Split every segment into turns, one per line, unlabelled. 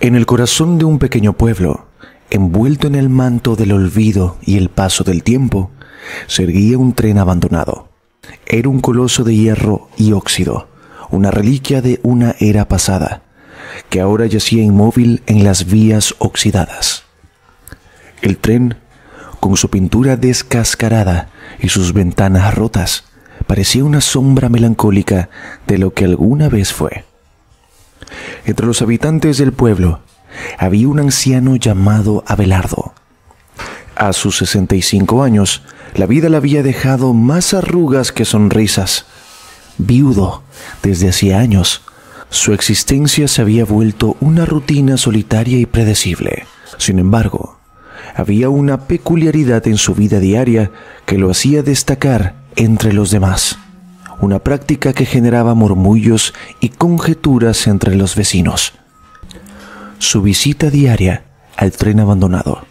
En el corazón de un pequeño pueblo, envuelto en el manto del olvido y el paso del tiempo, se erguía un tren abandonado. Era un coloso de hierro y óxido, una reliquia de una era pasada, que ahora yacía inmóvil en las vías oxidadas. El tren, con su pintura descascarada y sus ventanas rotas, parecía una sombra melancólica de lo que alguna vez fue. Entre los habitantes del pueblo había un anciano llamado Abelardo. A sus 65 años, la vida le había dejado más arrugas que sonrisas. Viudo desde hacía años, su existencia se había vuelto una rutina solitaria y predecible. Sin embargo, había una peculiaridad en su vida diaria que lo hacía destacar entre los demás una práctica que generaba murmullos y conjeturas entre los vecinos. Su visita diaria al tren abandonado.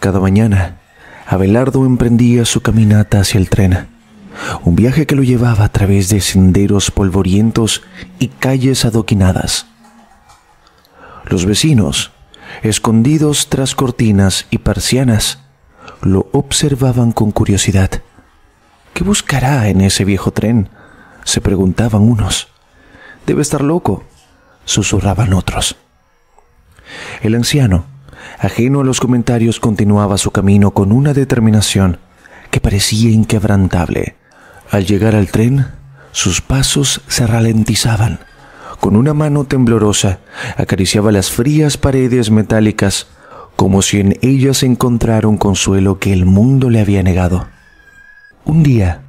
Cada mañana, Abelardo emprendía su caminata hacia el tren, un viaje que lo llevaba a través de senderos polvorientos y calles adoquinadas. Los vecinos, escondidos tras cortinas y persianas, lo observaban con curiosidad ¿Qué buscará en ese viejo tren? se preguntaban unos. Debe estar loco, susurraban otros. El anciano, ajeno a los comentarios, continuaba su camino con una determinación que parecía inquebrantable. Al llegar al tren, sus pasos se ralentizaban. Con una mano temblorosa acariciaba las frías paredes metálicas como si en ellas encontrara un consuelo que el mundo le había negado. Un día,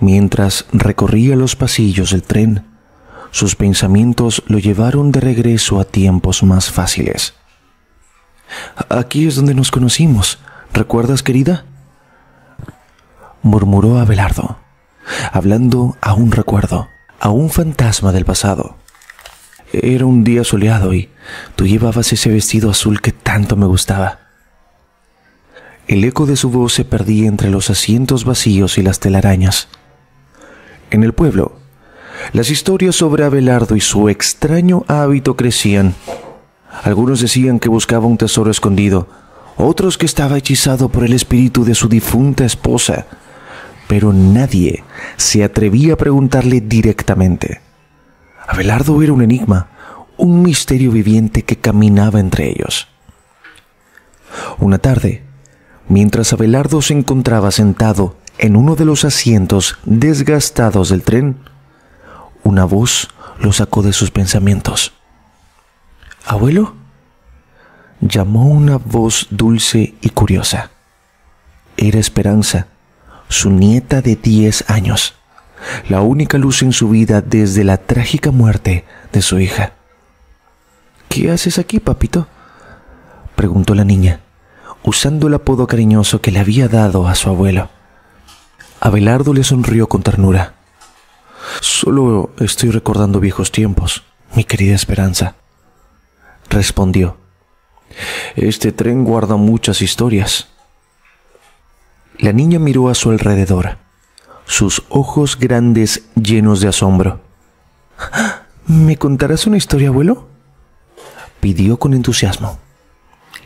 mientras recorría los pasillos del tren, sus pensamientos lo llevaron de regreso a tiempos más fáciles. Aquí es donde nos conocimos, ¿recuerdas, querida? murmuró Abelardo, hablando a un recuerdo, a un fantasma del pasado. Era un día soleado y tú llevabas ese vestido azul que tanto me gustaba. El eco de su voz se perdía entre los asientos vacíos y las telarañas. En el pueblo, las historias sobre Abelardo y su extraño hábito crecían. Algunos decían que buscaba un tesoro escondido, otros que estaba hechizado por el espíritu de su difunta esposa, pero nadie se atrevía a preguntarle directamente. Abelardo era un enigma, un misterio viviente que caminaba entre ellos. Una tarde, mientras Abelardo se encontraba sentado en uno de los asientos desgastados del tren, una voz lo sacó de sus pensamientos. ¿Abuelo? llamó una voz dulce y curiosa. Era Esperanza, su nieta de diez años, la única luz en su vida desde la trágica muerte de su hija. ¿Qué haces aquí, papito? preguntó la niña usando el apodo cariñoso que le había dado a su abuelo. Abelardo le sonrió con ternura. Solo estoy recordando viejos tiempos, mi querida Esperanza, respondió. Este tren guarda muchas historias. La niña miró a su alrededor, sus ojos grandes llenos de asombro. ¿Me contarás una historia, abuelo? pidió con entusiasmo.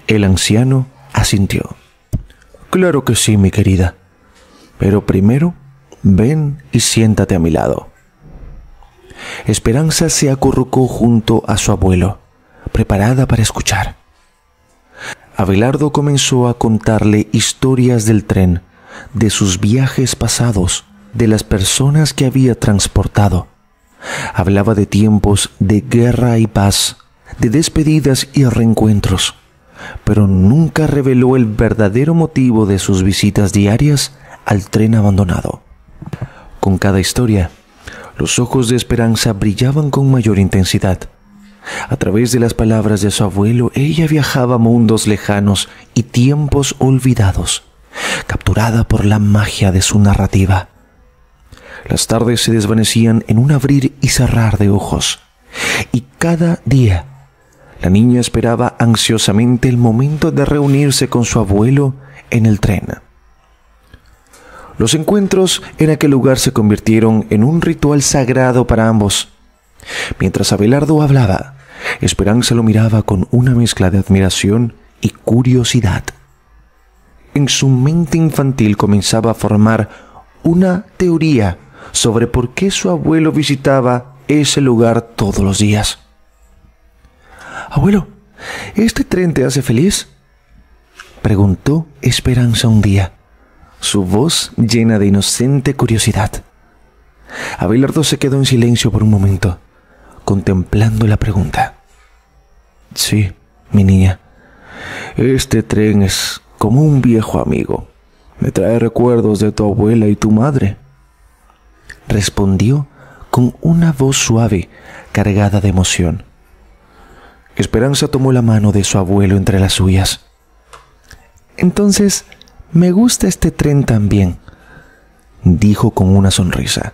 El anciano asintió. Claro que sí, mi querida. Pero primero, ven y siéntate a mi lado. Esperanza se acurrucó junto a su abuelo, preparada para escuchar. Abelardo comenzó a contarle historias del tren, de sus viajes pasados, de las personas que había transportado. Hablaba de tiempos de guerra y paz, de despedidas y reencuentros pero nunca reveló el verdadero motivo de sus visitas diarias al tren abandonado. Con cada historia, los ojos de Esperanza brillaban con mayor intensidad. A través de las palabras de su abuelo, ella viajaba a mundos lejanos y tiempos olvidados, capturada por la magia de su narrativa. Las tardes se desvanecían en un abrir y cerrar de ojos, y cada día la niña esperaba ansiosamente el momento de reunirse con su abuelo en el tren. Los encuentros en aquel lugar se convirtieron en un ritual sagrado para ambos. Mientras Abelardo hablaba, Esperanza lo miraba con una mezcla de admiración y curiosidad. En su mente infantil comenzaba a formar una teoría sobre por qué su abuelo visitaba ese lugar todos los días. Abuelo, ¿este tren te hace feliz? Preguntó Esperanza un día, su voz llena de inocente curiosidad. Abelardo se quedó en silencio por un momento, contemplando la pregunta. Sí, mi niña, este tren es como un viejo amigo. Me trae recuerdos de tu abuela y tu madre. Respondió con una voz suave, cargada de emoción. Esperanza tomó la mano de su abuelo entre las suyas. Entonces, me gusta este tren también, dijo con una sonrisa,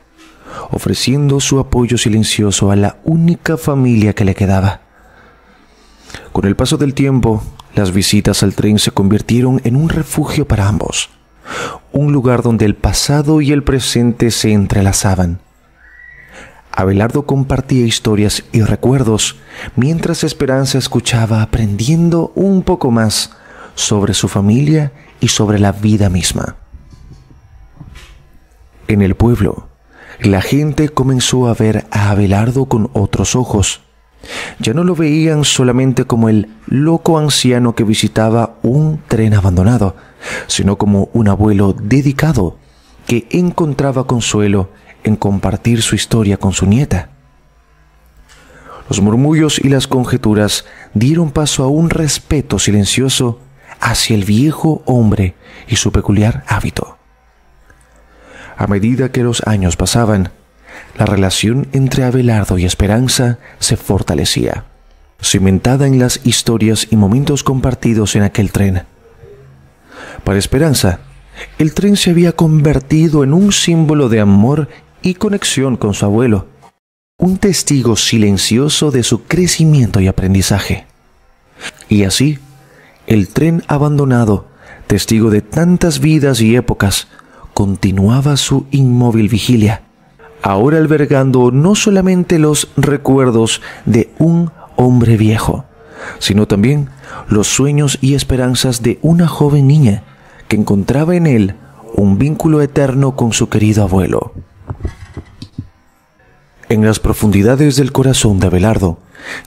ofreciendo su apoyo silencioso a la única familia que le quedaba. Con el paso del tiempo, las visitas al tren se convirtieron en un refugio para ambos, un lugar donde el pasado y el presente se entrelazaban, Abelardo compartía historias y recuerdos, mientras Esperanza escuchaba aprendiendo un poco más sobre su familia y sobre la vida misma. En el pueblo, la gente comenzó a ver a Abelardo con otros ojos. Ya no lo veían solamente como el loco anciano que visitaba un tren abandonado, sino como un abuelo dedicado que encontraba consuelo en compartir su historia con su nieta. Los murmullos y las conjeturas dieron paso a un respeto silencioso hacia el viejo hombre y su peculiar hábito. A medida que los años pasaban, la relación entre Abelardo y Esperanza se fortalecía, cimentada en las historias y momentos compartidos en aquel tren. Para Esperanza, el tren se había convertido en un símbolo de amor y conexión con su abuelo, un testigo silencioso de su crecimiento y aprendizaje. Y así, el tren abandonado, testigo de tantas vidas y épocas, continuaba su inmóvil vigilia, ahora albergando no solamente los recuerdos de un hombre viejo, sino también los sueños y esperanzas de una joven niña que encontraba en él un vínculo eterno con su querido abuelo. En las profundidades del corazón de Abelardo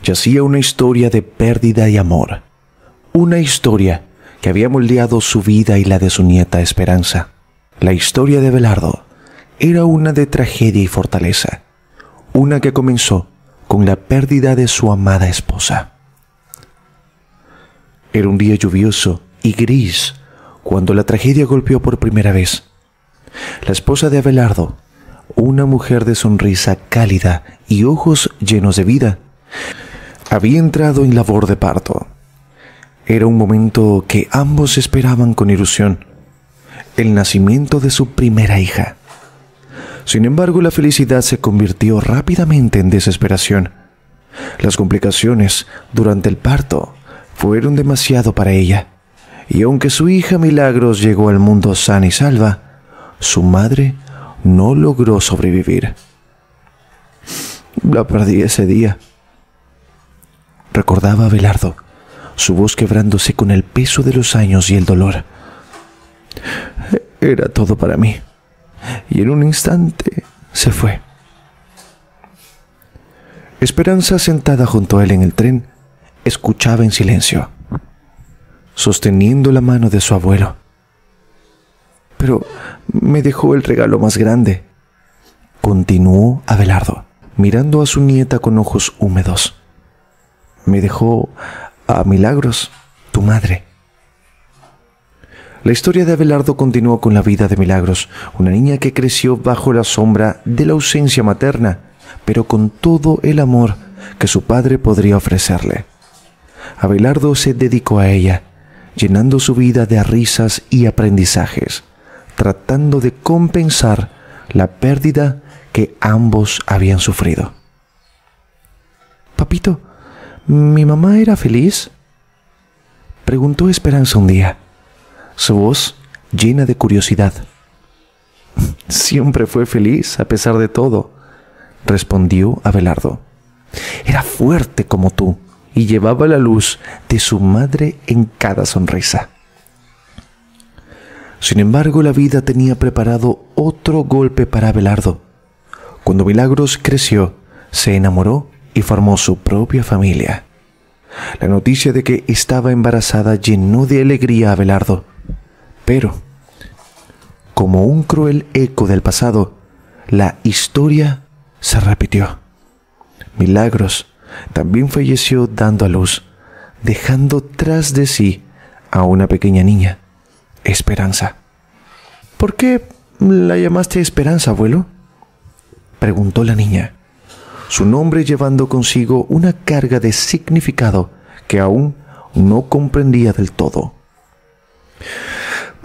yacía una historia de pérdida y amor, una historia que había moldeado su vida y la de su nieta Esperanza. La historia de Abelardo era una de tragedia y fortaleza, una que comenzó con la pérdida de su amada esposa. Era un día lluvioso y gris cuando la tragedia golpeó por primera vez. La esposa de Abelardo una mujer de sonrisa cálida y ojos llenos de vida. Había entrado en labor de parto. Era un momento que ambos esperaban con ilusión, el nacimiento de su primera hija. Sin embargo, la felicidad se convirtió rápidamente en desesperación. Las complicaciones durante el parto fueron demasiado para ella, y aunque su hija Milagros llegó al mundo sana y salva, su madre no logró sobrevivir. La perdí ese día. Recordaba a Belardo, su voz quebrándose con el peso de los años y el dolor. Era todo para mí. Y en un instante se fue. Esperanza, sentada junto a él en el tren, escuchaba en silencio, sosteniendo la mano de su abuelo. Pero me dejó el regalo más grande. Continuó Abelardo, mirando a su nieta con ojos húmedos. Me dejó a Milagros, tu madre. La historia de Abelardo continuó con la vida de Milagros, una niña que creció bajo la sombra de la ausencia materna, pero con todo el amor que su padre podría ofrecerle. Abelardo se dedicó a ella, llenando su vida de risas y aprendizajes tratando de compensar la pérdida que ambos habían sufrido. Papito, ¿mi mamá era feliz? Preguntó Esperanza un día, su voz llena de curiosidad. Siempre fue feliz, a pesar de todo, respondió Abelardo. Era fuerte como tú y llevaba la luz de su madre en cada sonrisa. Sin embargo, la vida tenía preparado otro golpe para Abelardo. Cuando Milagros creció, se enamoró y formó su propia familia. La noticia de que estaba embarazada llenó de alegría a Abelardo. Pero, como un cruel eco del pasado, la historia se repitió. Milagros también falleció dando a luz, dejando tras de sí a una pequeña niña Esperanza. ¿Por qué la llamaste Esperanza, abuelo? preguntó la niña, su nombre llevando consigo una carga de significado que aún no comprendía del todo.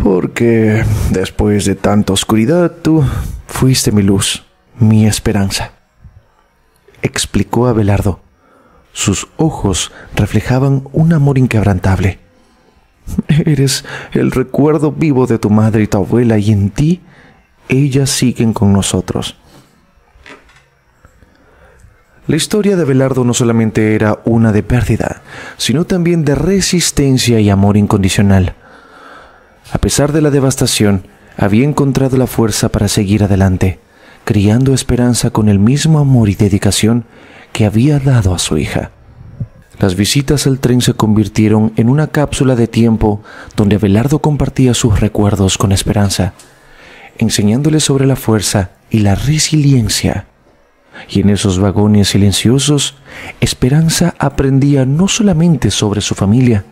Porque después de tanta oscuridad tú fuiste mi luz, mi esperanza, explicó Abelardo. Sus ojos reflejaban un amor inquebrantable. Eres el recuerdo vivo de tu madre y tu abuela y en ti ellas siguen con nosotros. La historia de Abelardo no solamente era una de pérdida, sino también de resistencia y amor incondicional. A pesar de la devastación, había encontrado la fuerza para seguir adelante, criando esperanza con el mismo amor y dedicación que había dado a su hija. Las visitas al tren se convirtieron en una cápsula de tiempo donde Abelardo compartía sus recuerdos con Esperanza, enseñándole sobre la fuerza y la resiliencia. Y en esos vagones silenciosos, Esperanza aprendía no solamente sobre su familia,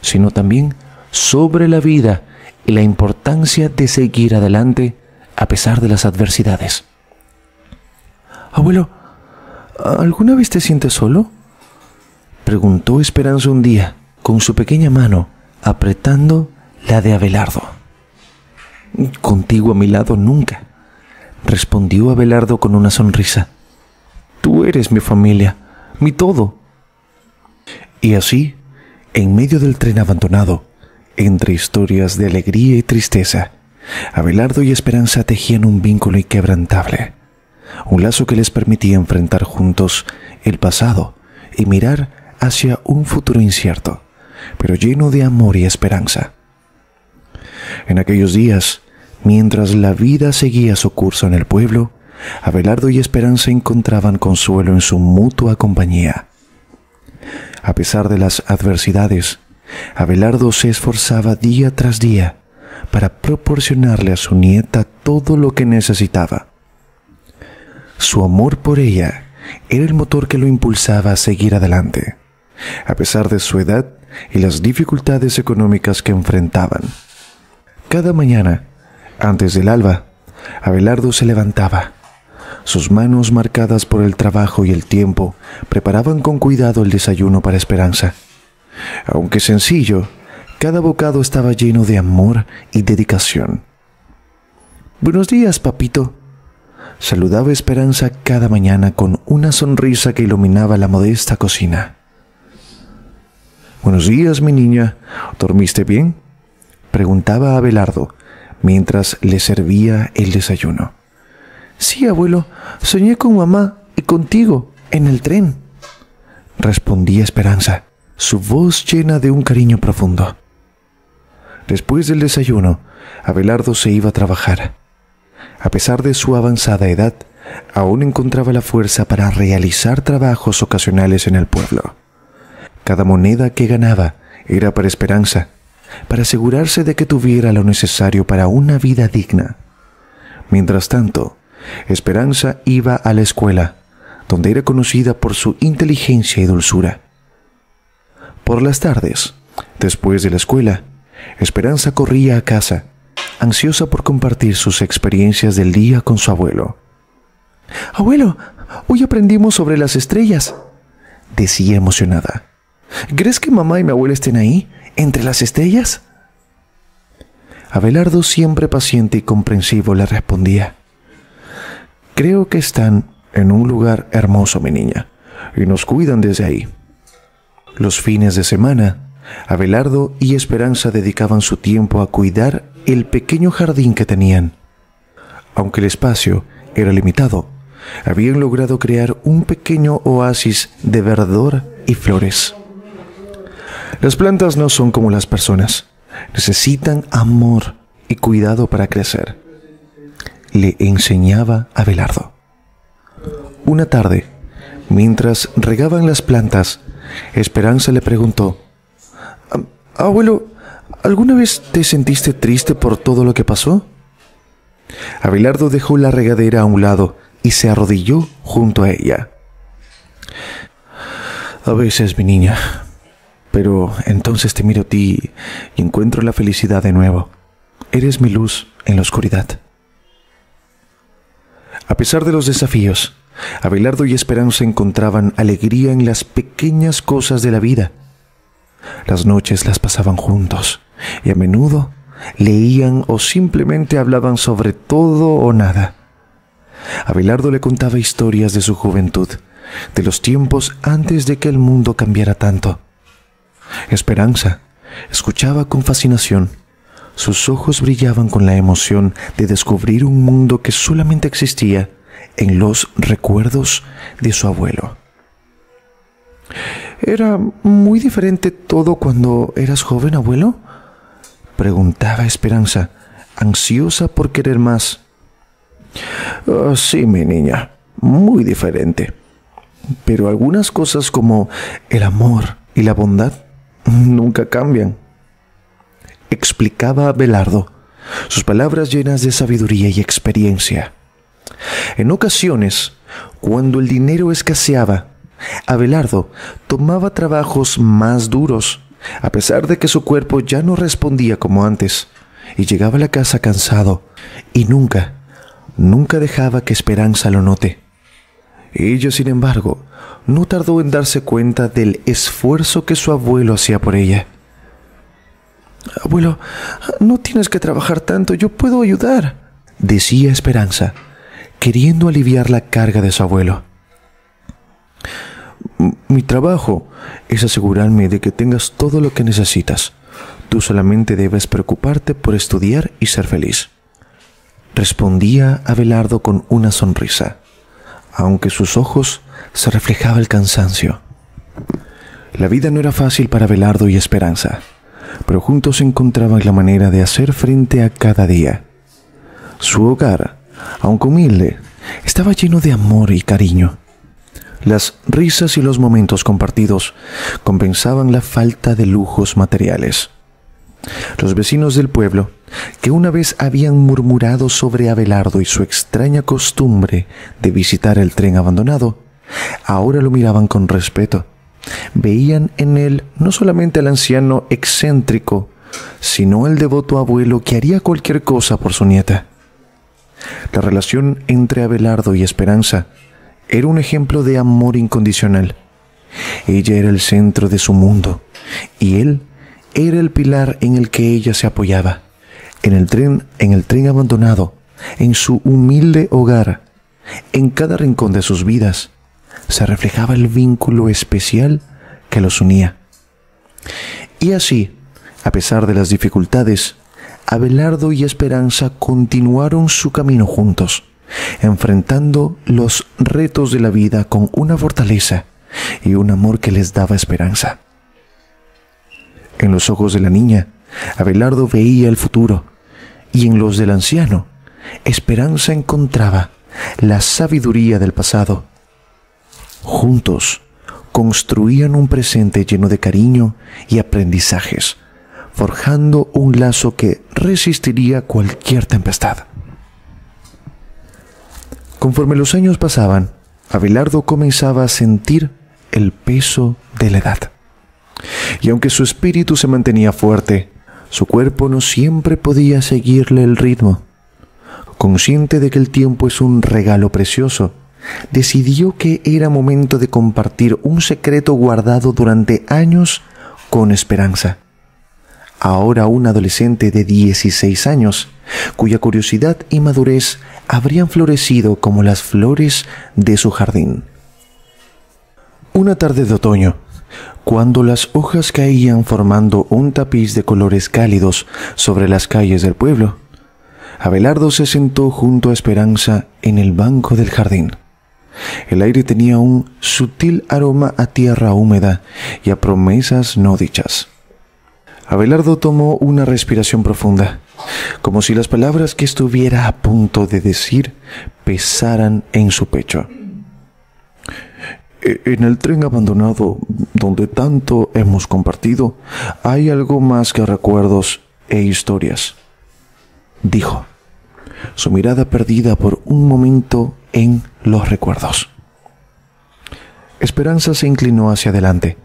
sino también sobre la vida y la importancia de seguir adelante a pesar de las adversidades. Abuelo, ¿alguna vez te sientes solo? preguntó Esperanza un día, con su pequeña mano apretando la de Abelardo. Contigo a mi lado nunca, respondió Abelardo con una sonrisa. Tú eres mi familia, mi todo. Y así, en medio del tren abandonado, entre historias de alegría y tristeza, Abelardo y Esperanza tejían un vínculo inquebrantable, un lazo que les permitía enfrentar juntos el pasado y mirar hacia un futuro incierto, pero lleno de amor y esperanza. En aquellos días, mientras la vida seguía su curso en el pueblo, Abelardo y Esperanza encontraban consuelo en su mutua compañía. A pesar de las adversidades, Abelardo se esforzaba día tras día para proporcionarle a su nieta todo lo que necesitaba. Su amor por ella era el motor que lo impulsaba a seguir adelante a pesar de su edad y las dificultades económicas que enfrentaban. Cada mañana, antes del alba, Abelardo se levantaba. Sus manos marcadas por el trabajo y el tiempo preparaban con cuidado el desayuno para Esperanza. Aunque sencillo, cada bocado estaba lleno de amor y dedicación. Buenos días, papito. Saludaba Esperanza cada mañana con una sonrisa que iluminaba la modesta cocina. Buenos días, mi niña. ¿Dormiste bien? preguntaba Abelardo mientras le servía el desayuno. Sí, abuelo, soñé con mamá y contigo en el tren, respondía Esperanza, su voz llena de un cariño profundo. Después del desayuno, Abelardo se iba a trabajar. A pesar de su avanzada edad, aún encontraba la fuerza para realizar trabajos ocasionales en el pueblo. Cada moneda que ganaba era para Esperanza, para asegurarse de que tuviera lo necesario para una vida digna. Mientras tanto, Esperanza iba a la escuela, donde era conocida por su inteligencia y dulzura. Por las tardes, después de la escuela, Esperanza corría a casa, ansiosa por compartir sus experiencias del día con su abuelo. Abuelo, hoy aprendimos sobre las estrellas, decía emocionada. ¿Crees que mamá y mi abuela estén ahí, entre las estrellas? Abelardo, siempre paciente y comprensivo, le respondía, Creo que están en un lugar hermoso, mi niña, y nos cuidan desde ahí. Los fines de semana, Abelardo y Esperanza dedicaban su tiempo a cuidar el pequeño jardín que tenían. Aunque el espacio era limitado, habían logrado crear un pequeño oasis de verdor y flores. Las plantas no son como las personas. Necesitan amor y cuidado para crecer. Le enseñaba Abelardo. Una tarde, mientras regaban las plantas, Esperanza le preguntó, Abuelo, ¿alguna vez te sentiste triste por todo lo que pasó? Abelardo dejó la regadera a un lado y se arrodilló junto a ella. A veces, mi niña, pero entonces te miro a ti y encuentro la felicidad de nuevo. Eres mi luz en la oscuridad. A pesar de los desafíos, Abelardo y Esperanza encontraban alegría en las pequeñas cosas de la vida. Las noches las pasaban juntos y a menudo leían o simplemente hablaban sobre todo o nada. Abelardo le contaba historias de su juventud, de los tiempos antes de que el mundo cambiara tanto. Esperanza escuchaba con fascinación. Sus ojos brillaban con la emoción de descubrir un mundo que solamente existía en los recuerdos de su abuelo. ¿Era muy diferente todo cuando eras joven, abuelo? preguntaba Esperanza, ansiosa por querer más. Ah, sí, mi niña, muy diferente. Pero algunas cosas como el amor y la bondad nunca cambian, explicaba Abelardo, sus palabras llenas de sabiduría y experiencia. En ocasiones, cuando el dinero escaseaba, Abelardo tomaba trabajos más duros, a pesar de que su cuerpo ya no respondía como antes, y llegaba a la casa cansado, y nunca, nunca dejaba que Esperanza lo note. Ella, sin embargo, no tardó en darse cuenta del esfuerzo que su abuelo hacía por ella. Abuelo, no tienes que trabajar tanto, yo puedo ayudar, decía Esperanza, queriendo aliviar la carga de su abuelo. Mi trabajo es asegurarme de que tengas todo lo que necesitas. Tú solamente debes preocuparte por estudiar y ser feliz. Respondía Abelardo con una sonrisa aunque sus ojos se reflejaba el cansancio. La vida no era fácil para Belardo y Esperanza, pero juntos encontraban la manera de hacer frente a cada día. Su hogar, aunque humilde, estaba lleno de amor y cariño. Las risas y los momentos compartidos compensaban la falta de lujos materiales. Los vecinos del pueblo, que una vez habían murmurado sobre Abelardo y su extraña costumbre de visitar el tren abandonado, ahora lo miraban con respeto. Veían en él no solamente al anciano excéntrico, sino el devoto abuelo que haría cualquier cosa por su nieta. La relación entre Abelardo y Esperanza era un ejemplo de amor incondicional. Ella era el centro de su mundo y él era el pilar en el que ella se apoyaba, en el tren, en el tren abandonado, en su humilde hogar, en cada rincón de sus vidas se reflejaba el vínculo especial que los unía. Y así, a pesar de las dificultades, Abelardo y Esperanza continuaron su camino juntos, enfrentando los retos de la vida con una fortaleza y un amor que les daba esperanza. En los ojos de la niña, Abelardo veía el futuro, y en los del anciano, Esperanza encontraba la sabiduría del pasado. Juntos construían un presente lleno de cariño y aprendizajes, forjando un lazo que resistiría cualquier tempestad. Conforme los años pasaban, Abelardo comenzaba a sentir el peso de la edad. Y aunque su espíritu se mantenía fuerte, su cuerpo no siempre podía seguirle el ritmo. Consciente de que el tiempo es un regalo precioso, decidió que era momento de compartir un secreto guardado durante años con esperanza. Ahora un adolescente de 16 años, cuya curiosidad y madurez habrían florecido como las flores de su jardín. Una tarde de otoño, cuando las hojas caían formando un tapiz de colores cálidos sobre las calles del pueblo, Abelardo se sentó junto a Esperanza en el banco del jardín. El aire tenía un sutil aroma a tierra húmeda y a promesas no dichas. Abelardo tomó una respiración profunda, como si las palabras que estuviera a punto de decir pesaran en su pecho. Eh, en el tren abandonado, donde tanto hemos compartido, hay algo más que recuerdos e historias, dijo, su mirada perdida por un momento en los recuerdos. Esperanza se inclinó hacia adelante,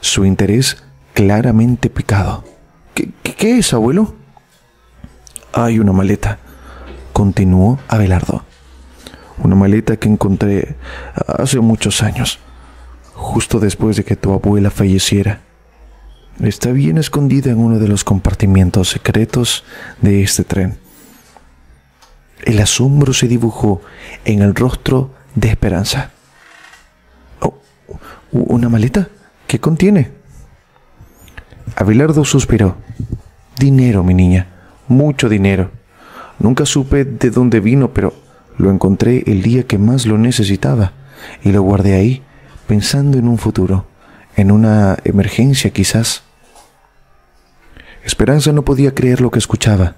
su interés claramente picado. ¿Qué, es, abuelo? Hay una maleta, continuó Abelardo una maleta que encontré hace muchos años, justo después de que tu abuela falleciera. Está bien escondida en uno de los compartimientos secretos de este tren. El asombro se dibujó en el rostro de Esperanza. Oh, ¿Una maleta? ¿Qué contiene? Abelardo suspiró. Dinero, mi niña, mucho dinero. Nunca supe de dónde vino, pero lo encontré el día que más lo necesitaba y lo guardé ahí, pensando en un futuro, en una emergencia quizás. Esperanza no podía creer lo que escuchaba.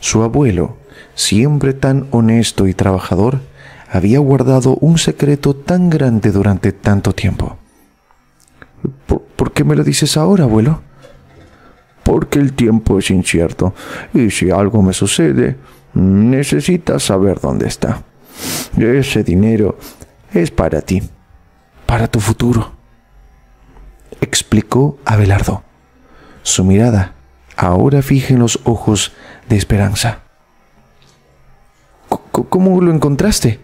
Su abuelo, siempre tan honesto y trabajador, había guardado un secreto tan grande durante tanto tiempo. ¿Por, qué me lo dices ahora, abuelo? Porque el tiempo es incierto, y si algo me sucede, Necesitas saber dónde está. Ese dinero es para ti, para tu futuro, explicó Abelardo, su mirada ahora fija en los ojos de Esperanza. ¿Cómo lo encontraste?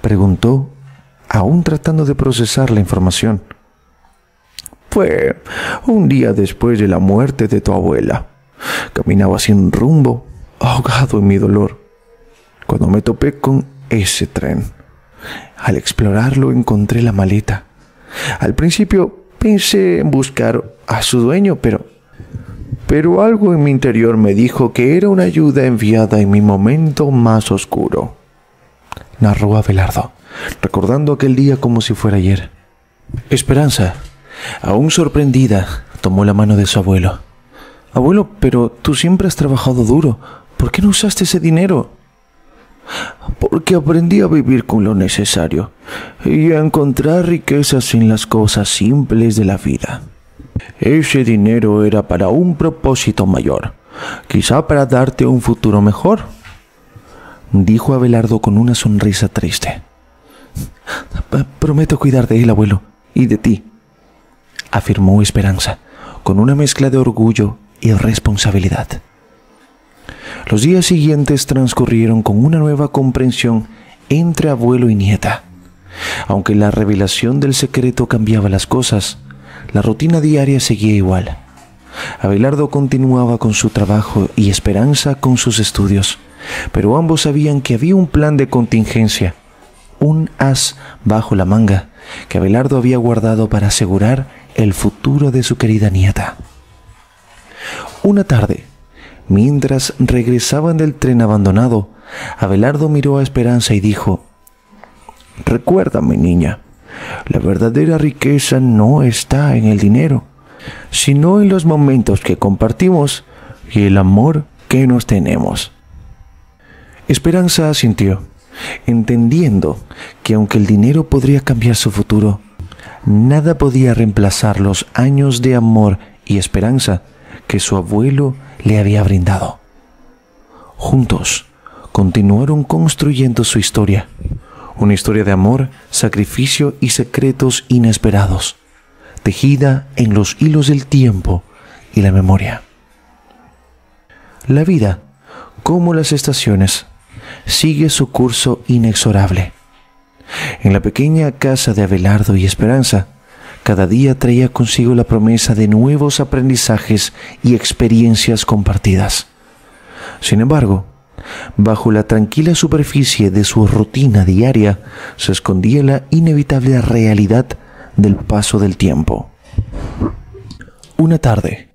preguntó, aún tratando de procesar la información. Fue un día después de la muerte de tu abuela. Caminaba sin rumbo ahogado en mi dolor cuando me topé con ese tren. Al explorarlo encontré la maleta. Al principio pensé en buscar a su dueño, pero pero algo en mi interior me dijo que era una ayuda enviada en mi momento más oscuro. Narró Abelardo, recordando aquel día como si fuera ayer. Esperanza, aún sorprendida, tomó la mano de su abuelo. Abuelo, pero tú siempre has trabajado duro. ¿Por qué no usaste ese dinero? Porque aprendí a vivir con lo necesario y a encontrar riquezas en las cosas simples de la vida. Ese dinero era para un propósito mayor, quizá para darte un futuro mejor, dijo Abelardo con una sonrisa triste. Prometo cuidar de él, abuelo, y de ti, afirmó Esperanza, con una mezcla de orgullo y responsabilidad. Los días siguientes transcurrieron con una nueva comprensión entre abuelo y nieta. Aunque la revelación del secreto cambiaba las cosas, la rutina diaria seguía igual. Abelardo continuaba con su trabajo y Esperanza con sus estudios, pero ambos sabían que había un plan de contingencia, un as bajo la manga, que Abelardo había guardado para asegurar el futuro de su querida nieta. Una tarde, Mientras regresaban del tren abandonado, Abelardo miró a Esperanza y dijo, Recuérdame, niña, la verdadera riqueza no está en el dinero, sino en los momentos que compartimos y el amor que nos tenemos. Esperanza asintió, entendiendo que aunque el dinero podría cambiar su futuro, nada podía reemplazar los años de amor y esperanza que su abuelo le había brindado. Juntos continuaron construyendo su historia, una historia de amor, sacrificio y secretos inesperados, tejida en los hilos del tiempo y la memoria. La vida, como las estaciones, sigue su curso inexorable. En la pequeña casa de Abelardo y Esperanza, cada día traía consigo la promesa de nuevos aprendizajes y experiencias compartidas. Sin embargo, bajo la tranquila superficie de su rutina diaria se escondía la inevitable realidad del paso del tiempo. Una tarde,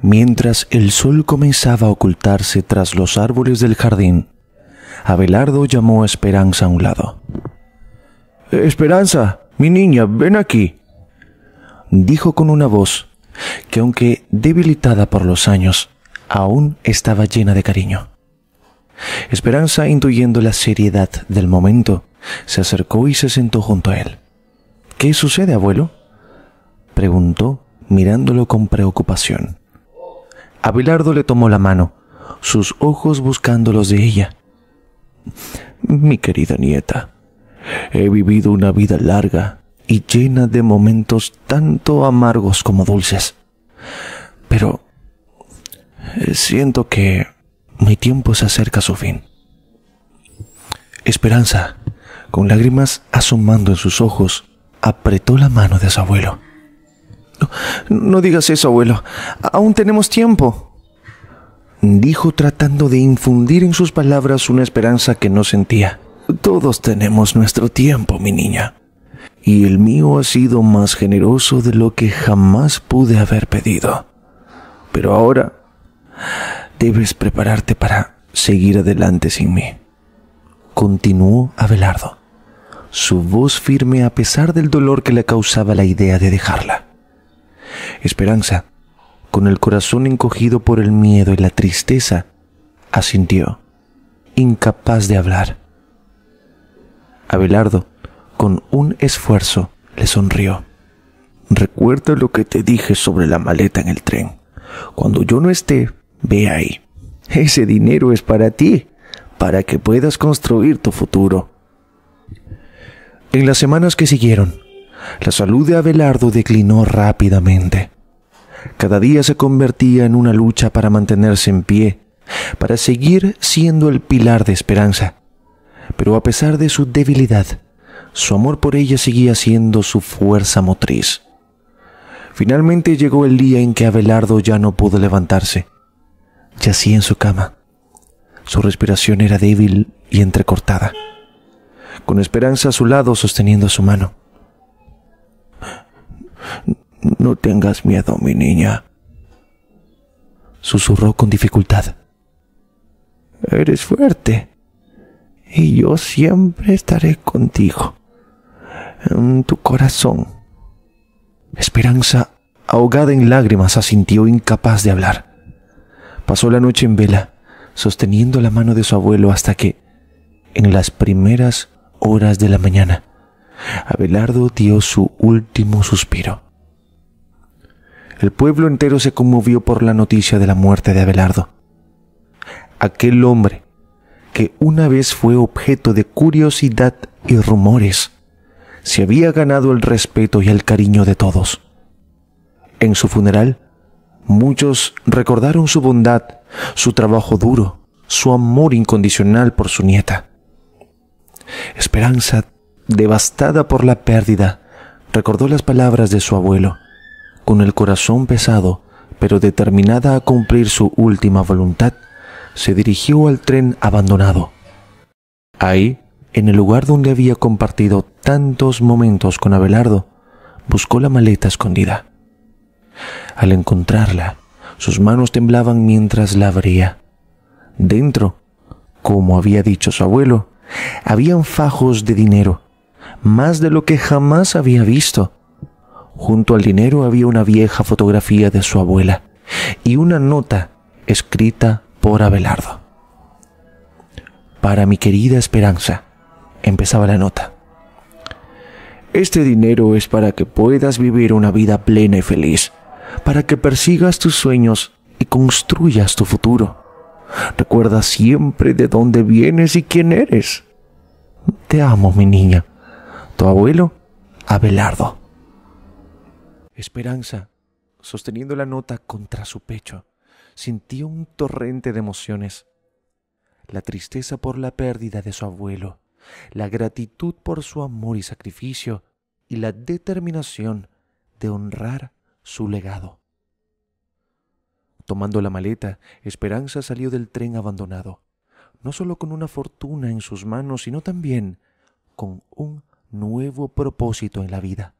mientras el sol comenzaba a ocultarse tras los árboles del jardín, Abelardo llamó a Esperanza a un lado. Eh, Esperanza, mi niña, ven aquí dijo con una voz que aunque debilitada por los años, aún estaba llena de cariño. Esperanza, intuyendo la seriedad del momento, se acercó y se sentó junto a él. ¿Qué sucede, abuelo? preguntó, mirándolo con preocupación. Abelardo le tomó la mano, sus ojos buscando los de ella. Mi querida nieta, he vivido una vida larga y llena de momentos tanto amargos como dulces. Pero eh, siento que mi tiempo se acerca a su fin. Esperanza, con lágrimas asomando en sus ojos, apretó la mano de su abuelo. No, no digas eso, abuelo. Aún tenemos tiempo. Dijo tratando de infundir en sus palabras una esperanza que no sentía. Todos tenemos nuestro tiempo, mi niña y el mío ha sido más generoso de lo que jamás pude haber pedido. Pero ahora debes prepararte para seguir adelante sin mí. Continuó Abelardo, su voz firme a pesar del dolor que le causaba la idea de dejarla. Esperanza, con el corazón encogido por el miedo y la tristeza, asintió, incapaz de hablar. Abelardo, con un esfuerzo le sonrió. Recuerda lo que te dije sobre la maleta en el tren. Cuando yo no esté, ve ahí. Ese dinero es para ti, para que puedas construir tu futuro. En las semanas que siguieron, la salud de Abelardo declinó rápidamente. Cada día se convertía en una lucha para mantenerse en pie, para seguir siendo el pilar de esperanza. Pero a pesar de su debilidad, su amor por ella seguía siendo su fuerza motriz. Finalmente llegó el día en que Abelardo ya no pudo levantarse. Yacía en su cama. Su respiración era débil y entrecortada. Con esperanza a su lado, sosteniendo su mano. No tengas miedo, mi niña. Susurró con dificultad. Eres fuerte. Y yo siempre estaré contigo en tu corazón. Esperanza, ahogada en lágrimas, asintió incapaz de hablar. Pasó la noche en vela, sosteniendo la mano de su abuelo hasta que, en las primeras horas de la mañana, Abelardo dio su último suspiro. El pueblo entero se conmovió por la noticia de la muerte de Abelardo. Aquel hombre que una vez fue objeto de curiosidad y rumores, se había ganado el respeto y el cariño de todos. En su funeral, muchos recordaron su bondad, su trabajo duro, su amor incondicional por su nieta. Esperanza, devastada por la pérdida, recordó las palabras de su abuelo, con el corazón pesado, pero determinada a cumplir su última voluntad, se dirigió al tren abandonado. Ahí en el lugar donde había compartido tantos momentos con Abelardo, buscó la maleta escondida. Al encontrarla, sus manos temblaban mientras la abría. Dentro, como había dicho su abuelo, habían fajos de dinero, más de lo que jamás había visto. Junto al dinero había una vieja fotografía de su abuela y una nota escrita por Abelardo. Para mi querida Esperanza, empezaba la nota. Este dinero es para que puedas vivir una vida plena y feliz, para que persigas tus sueños y construyas tu futuro. Recuerda siempre de dónde vienes y quién eres. Te amo, mi niña. Tu abuelo, Abelardo. Esperanza, sosteniendo la nota contra su pecho, sintió un torrente de emociones. La tristeza por la pérdida de su abuelo, la gratitud por su amor y sacrificio y la determinación de honrar su legado. Tomando la maleta, Esperanza salió del tren abandonado, no solo con una fortuna en sus manos, sino también con un nuevo propósito en la vida.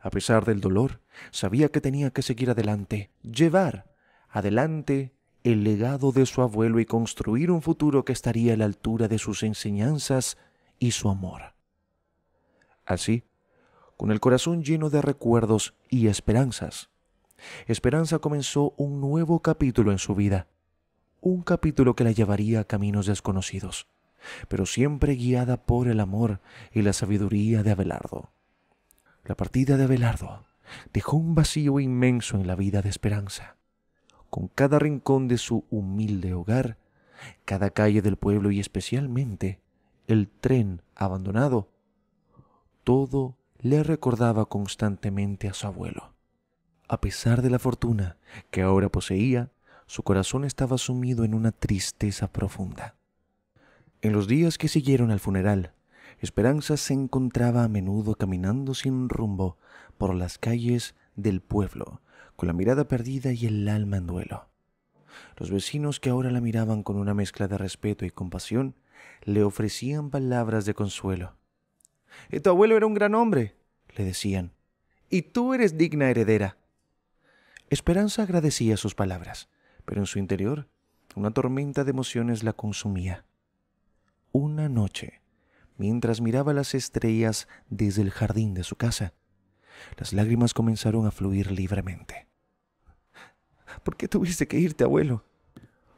A pesar del dolor, sabía que tenía que seguir adelante, llevar adelante el legado de su abuelo y construir un futuro que estaría a la altura de sus enseñanzas y su amor. Así, con el corazón lleno de recuerdos y esperanzas, Esperanza comenzó un nuevo capítulo en su vida, un capítulo que la llevaría a caminos desconocidos, pero siempre guiada por el amor y la sabiduría de Abelardo. La partida de Abelardo dejó un vacío inmenso en la vida de Esperanza con cada rincón de su humilde hogar, cada calle del pueblo y especialmente el tren abandonado. Todo le recordaba constantemente a su abuelo. A pesar de la fortuna que ahora poseía, su corazón estaba sumido en una tristeza profunda. En los días que siguieron al funeral, Esperanza se encontraba a menudo caminando sin rumbo por las calles del pueblo, con la mirada perdida y el alma en duelo. Los vecinos que ahora la miraban con una mezcla de respeto y compasión, le ofrecían palabras de consuelo. tu abuelo era un gran hombre, le decían, y tú eres digna heredera. Esperanza agradecía sus palabras, pero en su interior una tormenta de emociones la consumía. Una noche, mientras miraba las estrellas desde el jardín de su casa, las lágrimas comenzaron a fluir libremente. ¿Por qué tuviste que irte, abuelo?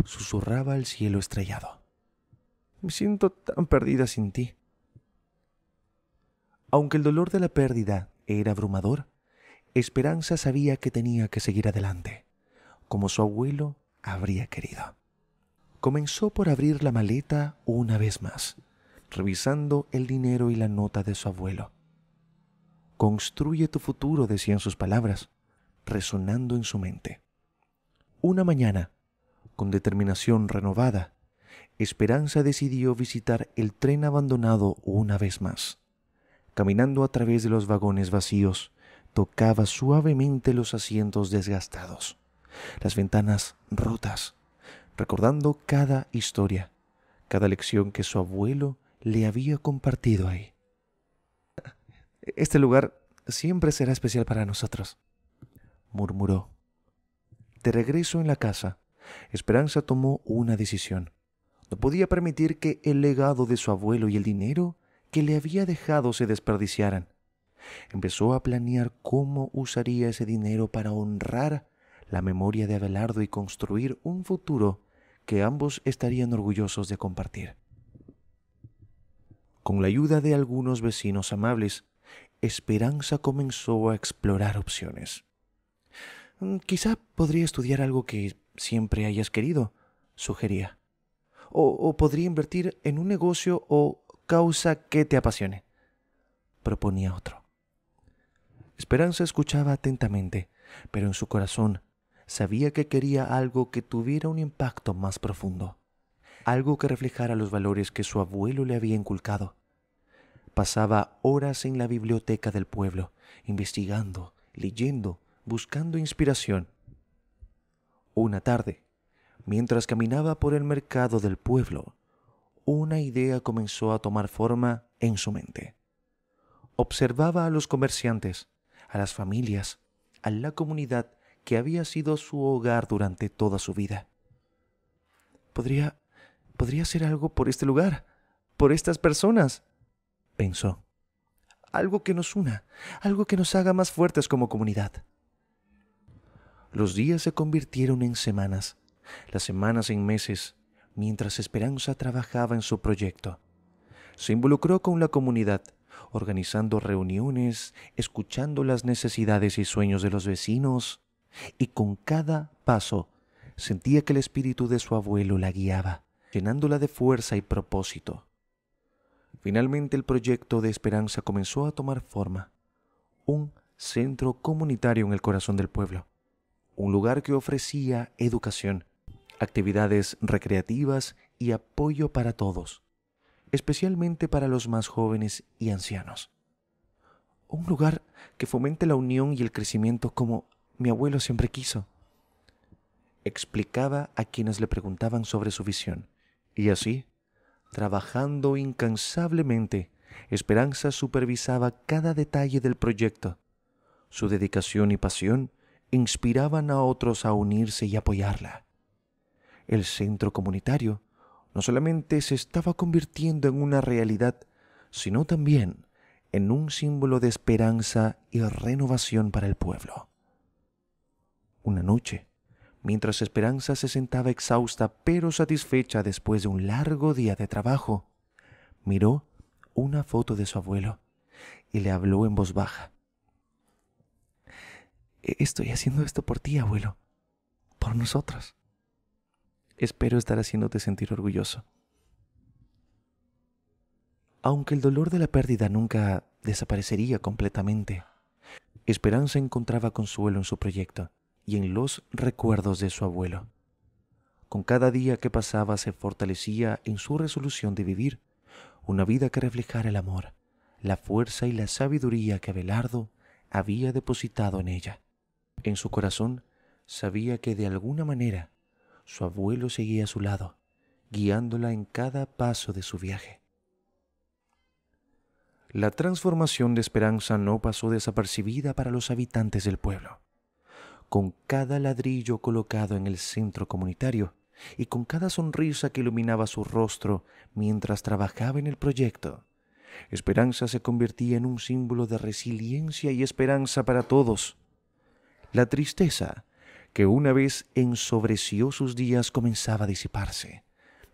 Susurraba el cielo estrellado. Me siento tan perdida sin ti. Aunque el dolor de la pérdida era abrumador, Esperanza sabía que tenía que seguir adelante, como su abuelo habría querido. Comenzó por abrir la maleta una vez más, revisando el dinero y la nota de su abuelo. Construye tu futuro, decían sus palabras, resonando en su mente. Una mañana, con determinación renovada, Esperanza decidió visitar el tren abandonado una vez más. Caminando a través de los vagones vacíos, tocaba suavemente los asientos desgastados, las ventanas rotas, recordando cada historia, cada lección que su abuelo le había compartido ahí. Este lugar siempre será especial para nosotros, murmuró de regreso en la casa, Esperanza tomó una decisión. No podía permitir que el legado de su abuelo y el dinero que le había dejado se desperdiciaran. Empezó a planear cómo usaría ese dinero para honrar la memoria de Abelardo y construir un futuro que ambos estarían orgullosos de compartir. Con la ayuda de algunos vecinos amables, Esperanza comenzó a explorar opciones. Mm, quizá podría estudiar algo que siempre hayas querido, sugería. O, podría invertir en un negocio o causa que te apasione, proponía otro. Esperanza escuchaba atentamente, pero en su corazón sabía que quería algo que tuviera un impacto más profundo, algo que reflejara los valores que su abuelo le había inculcado. Pasaba horas en la biblioteca del pueblo, investigando, leyendo, buscando inspiración. Una tarde, mientras caminaba por el mercado del pueblo, una idea comenzó a tomar forma en su mente. Observaba a los comerciantes, a las familias, a la comunidad que había sido su hogar durante toda su vida. Podría podría hacer algo por este lugar, por estas personas, pensó. Algo que nos una, algo que nos haga más fuertes como comunidad. Los días se convirtieron en semanas, las semanas en meses, mientras Esperanza trabajaba en su proyecto. Se involucró con la comunidad, organizando reuniones, escuchando las necesidades y sueños de los vecinos, y con cada paso sentía que el espíritu de su abuelo la guiaba, llenándola de fuerza y propósito. Finalmente el proyecto de Esperanza comenzó a tomar forma, un centro comunitario en el corazón del pueblo, un lugar que ofrecía educación, actividades recreativas y apoyo para todos, especialmente para los más jóvenes y ancianos. Un lugar que fomente la unión y el crecimiento como mi abuelo siempre quiso. Explicaba a quienes le preguntaban sobre su visión, y así, trabajando incansablemente, Esperanza supervisaba cada detalle del proyecto. Su dedicación y pasión inspiraban a otros a unirse y apoyarla. El centro comunitario no solamente se estaba convirtiendo en una realidad, sino también en un símbolo de esperanza y renovación para el pueblo. Una noche, mientras Esperanza se sentaba exhausta pero satisfecha después de un largo día de trabajo, miró una foto de su abuelo y le habló en voz baja. E-, estoy haciendo esto por ti, abuelo. Por nosotros. Espero estar haciéndote sentir orgulloso. Aunque el dolor de la pérdida nunca desaparecería completamente, Esperanza encontraba consuelo en su proyecto y en los recuerdos de su abuelo. Con cada día que pasaba se fortalecía en su resolución de vivir una vida que reflejara el amor, la fuerza y la sabiduría que Abelardo había depositado en ella. En su corazón sabía que de alguna manera su abuelo seguía a su lado, guiándola en cada paso de su viaje. La transformación de Esperanza no pasó desapercibida para los habitantes del pueblo. Con cada ladrillo colocado en el centro comunitario y con cada sonrisa que iluminaba su rostro mientras trabajaba en el proyecto, Esperanza se convertía en un símbolo de resiliencia y esperanza para todos la tristeza que una vez ensobreció sus días comenzaba a disiparse,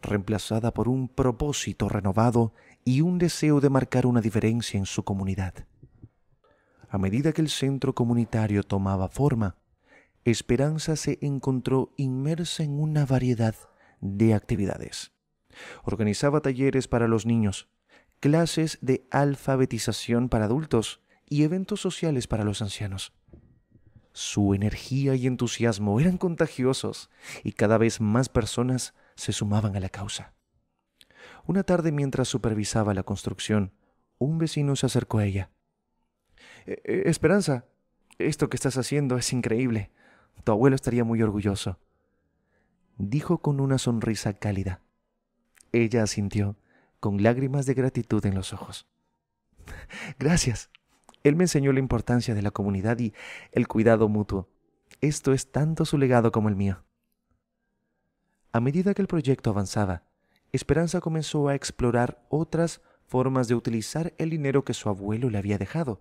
reemplazada por un propósito renovado y un deseo de marcar una diferencia en su comunidad. A medida que el centro comunitario tomaba forma, Esperanza se encontró inmersa en una variedad de actividades. Organizaba talleres para los niños, clases de alfabetización para adultos y eventos sociales para los ancianos. Su energía y entusiasmo eran contagiosos y cada vez más personas se sumaban a la causa. Una tarde mientras supervisaba la construcción, un vecino se acercó a ella. E, e, Esperanza, esto que estás haciendo es increíble. Tu abuelo estaría muy orgulloso. Dijo con una sonrisa cálida. Ella asintió, con lágrimas de gratitud en los ojos. Gracias, él me enseñó la importancia de la comunidad y el cuidado mutuo. Esto es tanto su legado como el mío. A medida que el proyecto avanzaba, Esperanza comenzó a explorar otras formas de utilizar el dinero que su abuelo le había dejado.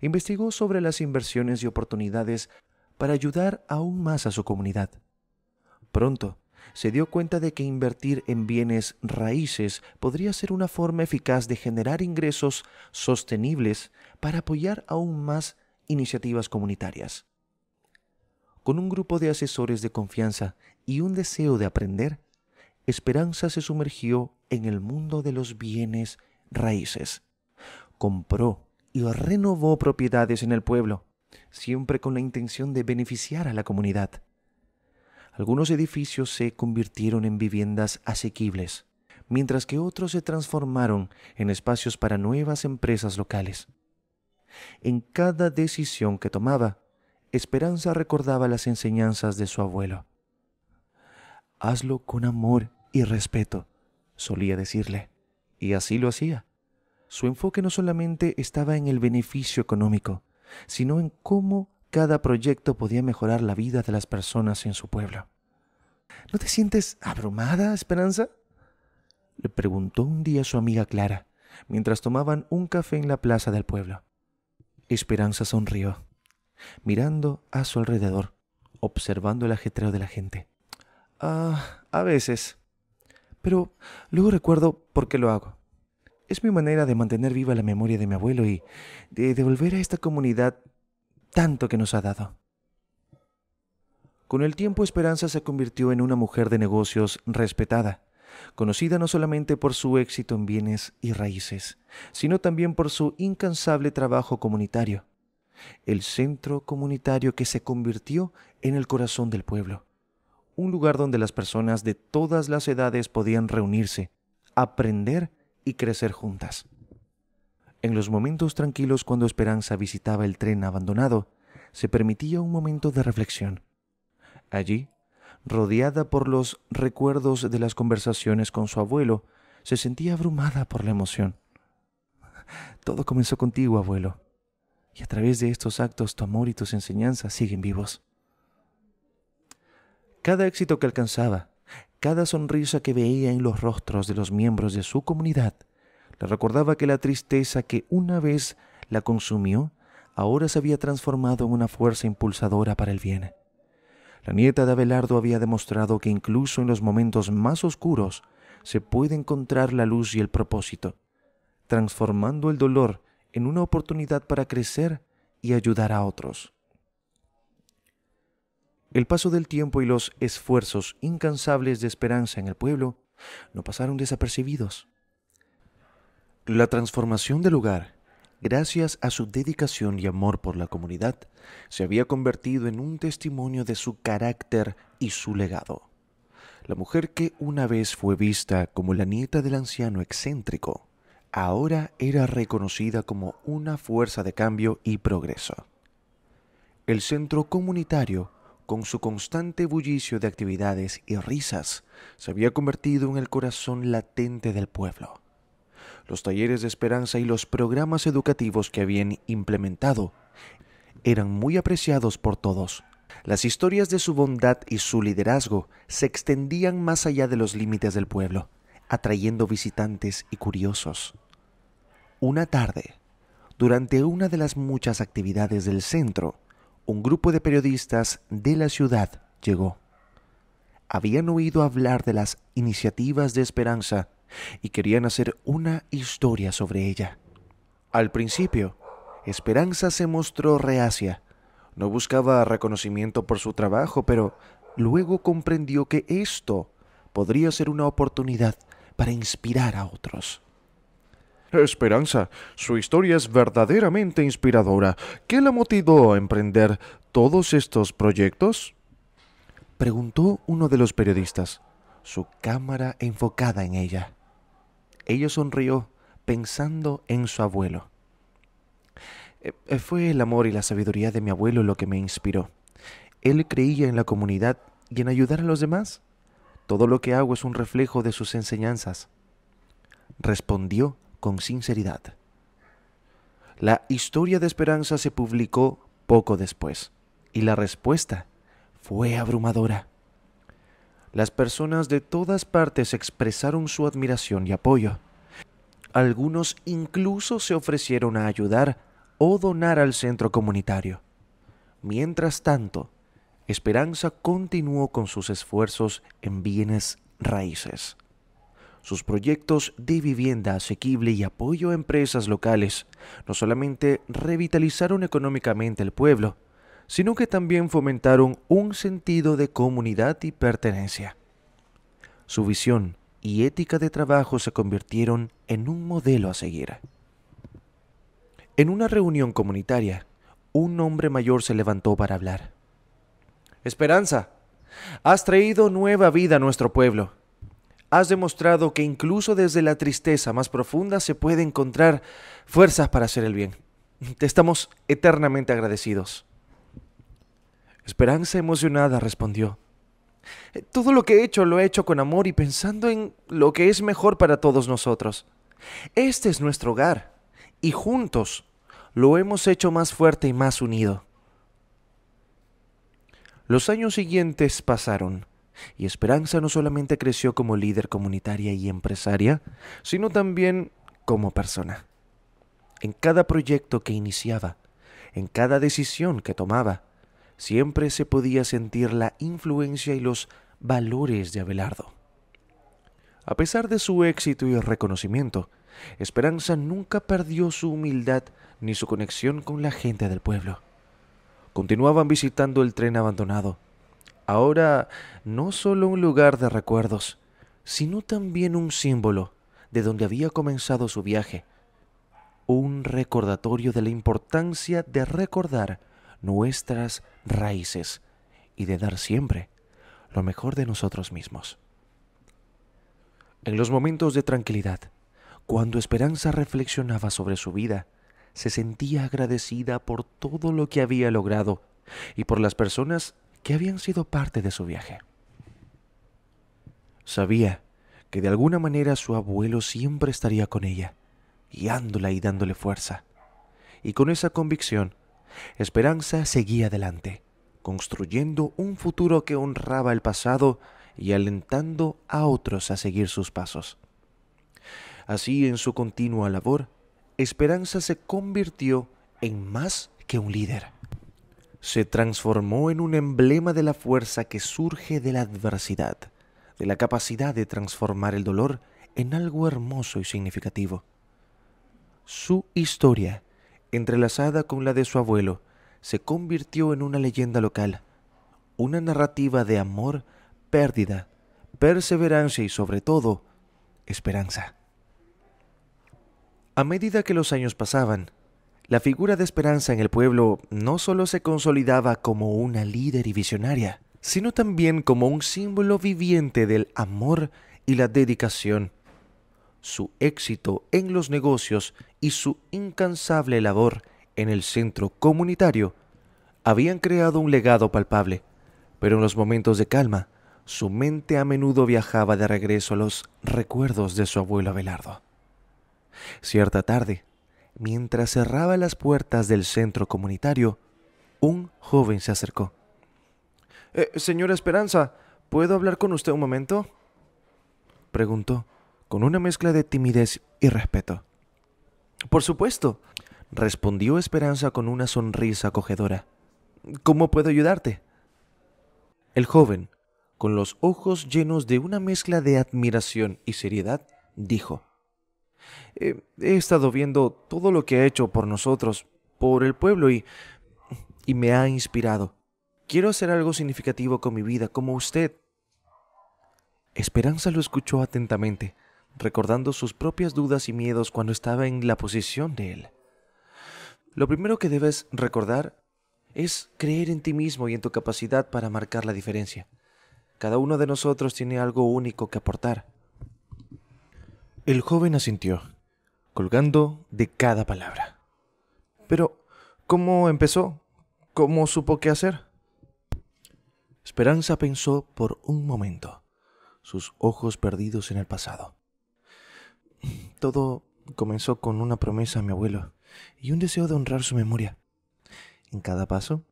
Investigó sobre las inversiones y oportunidades para ayudar aún más a su comunidad. Pronto, se dio cuenta de que invertir en bienes raíces podría ser una forma eficaz de generar ingresos sostenibles para apoyar aún más iniciativas comunitarias. Con un grupo de asesores de confianza y un deseo de aprender, Esperanza se sumergió en el mundo de los bienes raíces. Compró y renovó propiedades en el pueblo, siempre con la intención de beneficiar a la comunidad. Algunos edificios se convirtieron en viviendas asequibles, mientras que otros se transformaron en espacios para nuevas empresas locales. En cada decisión que tomaba, Esperanza recordaba las enseñanzas de su abuelo. Hazlo con amor y respeto, solía decirle, y así lo hacía. Su enfoque no solamente estaba en el beneficio económico, sino en cómo cada proyecto podía mejorar la vida de las personas en su pueblo. ¿No te sientes abrumada, Esperanza? Le preguntó un día su amiga Clara, mientras tomaban un café en la plaza del pueblo. Esperanza sonrió, mirando a su alrededor, observando el ajetreo de la gente. Ah, a veces. Pero luego recuerdo por qué lo hago. Es mi manera de mantener viva la memoria de mi abuelo y de devolver a esta comunidad tanto que nos ha dado. Con el tiempo Esperanza se convirtió en una mujer de negocios respetada, conocida no solamente por su éxito en bienes y raíces, sino también por su incansable trabajo comunitario, el centro comunitario que se convirtió en el corazón del pueblo, un lugar donde las personas de todas las edades podían reunirse, aprender y crecer juntas. En los momentos tranquilos cuando Esperanza visitaba el tren abandonado, se permitía un momento de reflexión. Allí, rodeada por los recuerdos de las conversaciones con su abuelo, se sentía abrumada por la emoción. Todo comenzó contigo, abuelo, y a través de estos actos tu amor y tus enseñanzas siguen vivos. Cada éxito que alcanzaba, cada sonrisa que veía en los rostros de los miembros de su comunidad, recordaba que la tristeza que una vez la consumió ahora se había transformado en una fuerza impulsadora para el bien. La nieta de Abelardo había demostrado que incluso en los momentos más oscuros se puede encontrar la luz y el propósito, transformando el dolor en una oportunidad para crecer y ayudar a otros. El paso del tiempo y los esfuerzos incansables de esperanza en el pueblo no pasaron desapercibidos. La transformación del lugar, gracias a su dedicación y amor por la comunidad, se había convertido en un testimonio de su carácter y su legado. La mujer que una vez fue vista como la nieta del anciano excéntrico, ahora era reconocida como una fuerza de cambio y progreso. El centro comunitario, con su constante bullicio de actividades y risas, se había convertido en el corazón latente del pueblo los talleres de esperanza y los programas educativos que habían implementado eran muy apreciados por todos. Las historias de su bondad y su liderazgo se extendían más allá de los límites del pueblo, atrayendo visitantes y curiosos. Una tarde, durante una de las muchas actividades del centro, un grupo de periodistas de la ciudad llegó. Habían oído hablar de las iniciativas de esperanza y querían hacer una historia sobre ella. Al principio, Esperanza se mostró reacia. No buscaba reconocimiento por su trabajo, pero luego comprendió que esto podría ser una oportunidad para inspirar a otros. Esperanza, su historia es verdaderamente inspiradora. ¿Qué la motivó a emprender todos estos proyectos? Preguntó uno de los periodistas, su cámara enfocada en ella. Ella sonrió pensando en su abuelo. Eh, fue el amor y la sabiduría de mi abuelo lo que me inspiró. Él creía en la comunidad y en ayudar a los demás. Todo lo que hago es un reflejo de sus enseñanzas. Respondió con sinceridad. La historia de Esperanza se publicó poco después y la respuesta fue abrumadora. Las personas de todas partes expresaron su admiración y apoyo. Algunos incluso se ofrecieron a ayudar o donar al centro comunitario. Mientras tanto, Esperanza continuó con sus esfuerzos en bienes raíces. Sus proyectos de vivienda asequible y apoyo a empresas locales no solamente revitalizaron económicamente el pueblo, sino que también fomentaron un sentido de comunidad y pertenencia. Su visión y ética de trabajo se convirtieron en un modelo a seguir. En una reunión comunitaria, un hombre mayor se levantó para hablar. Esperanza, has traído nueva vida a nuestro pueblo. Has demostrado que incluso desde la tristeza más profunda se puede encontrar fuerzas para hacer el bien. Te estamos eternamente agradecidos. Esperanza emocionada respondió. Todo lo que he hecho lo he hecho con amor y pensando en lo que es mejor para todos nosotros. Este es nuestro hogar y juntos lo hemos hecho más fuerte y más unido. Los años siguientes pasaron y Esperanza no solamente creció como líder comunitaria y empresaria, sino también como persona. En cada proyecto que iniciaba, en cada decisión que tomaba, siempre se podía sentir la influencia y los valores de Abelardo. A pesar de su éxito y reconocimiento, Esperanza nunca perdió su humildad ni su conexión con la gente del pueblo. Continuaban visitando el tren abandonado, ahora no solo un lugar de recuerdos, sino también un símbolo de donde había comenzado su viaje, un recordatorio de la importancia de recordar nuestras raíces y de dar siempre lo mejor de nosotros mismos. En los momentos de tranquilidad, cuando Esperanza reflexionaba sobre su vida, se sentía agradecida por todo lo que había logrado y por las personas que habían sido parte de su viaje. Sabía que de alguna manera su abuelo siempre estaría con ella, guiándola y dándole fuerza. Y con esa convicción, Esperanza seguía adelante, construyendo un futuro que honraba el pasado y alentando a otros a seguir sus pasos. Así, en su continua labor, Esperanza se convirtió en más que un líder. Se transformó en un emblema de la fuerza que surge de la adversidad, de la capacidad de transformar el dolor en algo hermoso y significativo. Su historia entrelazada con la de su abuelo, se convirtió en una leyenda local, una narrativa de amor, pérdida, perseverancia y sobre todo, esperanza. A medida que los años pasaban, la figura de Esperanza en el pueblo no solo se consolidaba como una líder y visionaria, sino también como un símbolo viviente del amor y la dedicación su éxito en los negocios y su incansable labor en el centro comunitario habían creado un legado palpable, pero en los momentos de calma, su mente a menudo viajaba de regreso a los recuerdos de su abuelo Abelardo. Cierta tarde, mientras cerraba las puertas del centro comunitario, un joven se acercó. Eh, señora Esperanza, ¿puedo hablar con usted un momento? preguntó con una mezcla de timidez y respeto. Por supuesto, respondió Esperanza con una sonrisa acogedora. ¿Cómo puedo ayudarte? El joven, con los ojos llenos de una mezcla de admiración y seriedad, dijo, eh, He estado viendo todo lo que ha hecho por nosotros, por el pueblo y... y me ha inspirado. Quiero hacer algo significativo con mi vida, como usted. Esperanza lo escuchó atentamente, recordando sus propias dudas y miedos cuando estaba en la posición de él. Lo primero que debes recordar es creer en ti mismo y en tu capacidad para marcar la diferencia. Cada uno de nosotros tiene algo único que aportar. El joven asintió, colgando de cada palabra. Pero, ¿cómo empezó? ¿Cómo supo qué hacer? Esperanza pensó por un momento, sus ojos perdidos en el pasado. Todo comenzó con una promesa a mi abuelo y un deseo de honrar su memoria. En cada paso,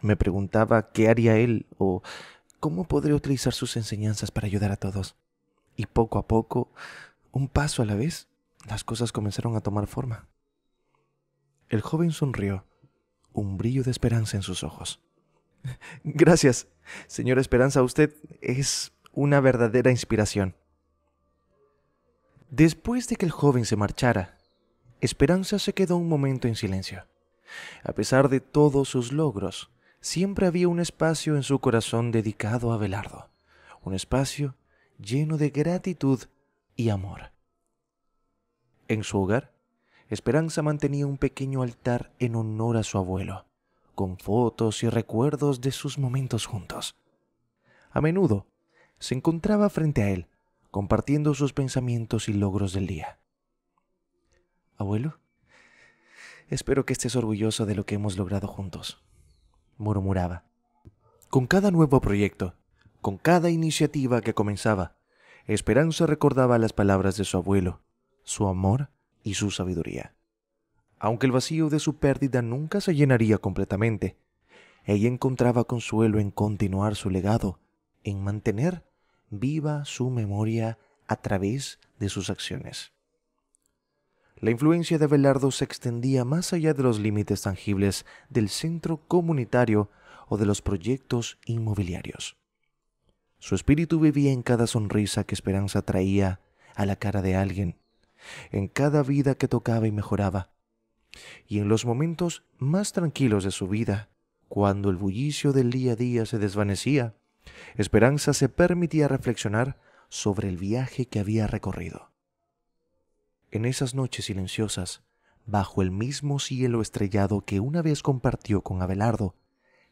me preguntaba qué haría él o cómo podría utilizar sus enseñanzas para ayudar a todos. Y poco a poco, un paso a la vez, las cosas comenzaron a tomar forma. El joven sonrió, un brillo de esperanza en sus ojos. Gracias, señora Esperanza, usted es una verdadera inspiración. Después de que el joven se marchara, Esperanza se quedó un momento en silencio. A pesar de todos sus logros, siempre había un espacio en su corazón dedicado a Belardo, un espacio lleno de gratitud y amor. En su hogar, Esperanza mantenía un pequeño altar en honor a su abuelo, con fotos y recuerdos de sus momentos juntos. A menudo se encontraba frente a él compartiendo sus pensamientos y logros del día. Abuelo, espero que estés orgulloso de lo que hemos logrado juntos, murmuraba. Con cada nuevo proyecto, con cada iniciativa que comenzaba, Esperanza recordaba las palabras de su abuelo, su amor y su sabiduría. Aunque el vacío de su pérdida nunca se llenaría completamente, ella encontraba consuelo en continuar su legado, en mantener viva su memoria a través de sus acciones. La influencia de Abelardo se extendía más allá de los límites tangibles del centro comunitario o de los proyectos inmobiliarios. Su espíritu vivía en cada sonrisa que Esperanza traía a la cara de alguien, en cada vida que tocaba y mejoraba, y en los momentos más tranquilos de su vida, cuando el bullicio del día a día se desvanecía Esperanza se permitía reflexionar sobre el viaje que había recorrido. En esas noches silenciosas, bajo el mismo cielo estrellado que una vez compartió con Abelardo,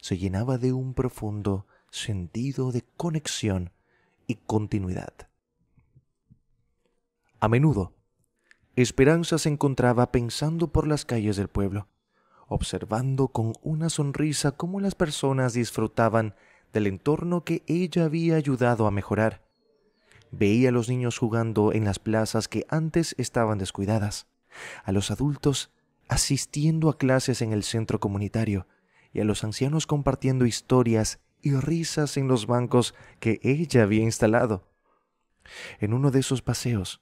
se llenaba de un profundo sentido de conexión y continuidad. A menudo, Esperanza se encontraba pensando por las calles del pueblo, observando con una sonrisa cómo las personas disfrutaban del entorno que ella había ayudado a mejorar. Veía a los niños jugando en las plazas que antes estaban descuidadas, a los adultos asistiendo a clases en el centro comunitario y a los ancianos compartiendo historias y risas en los bancos que ella había instalado. En uno de esos paseos,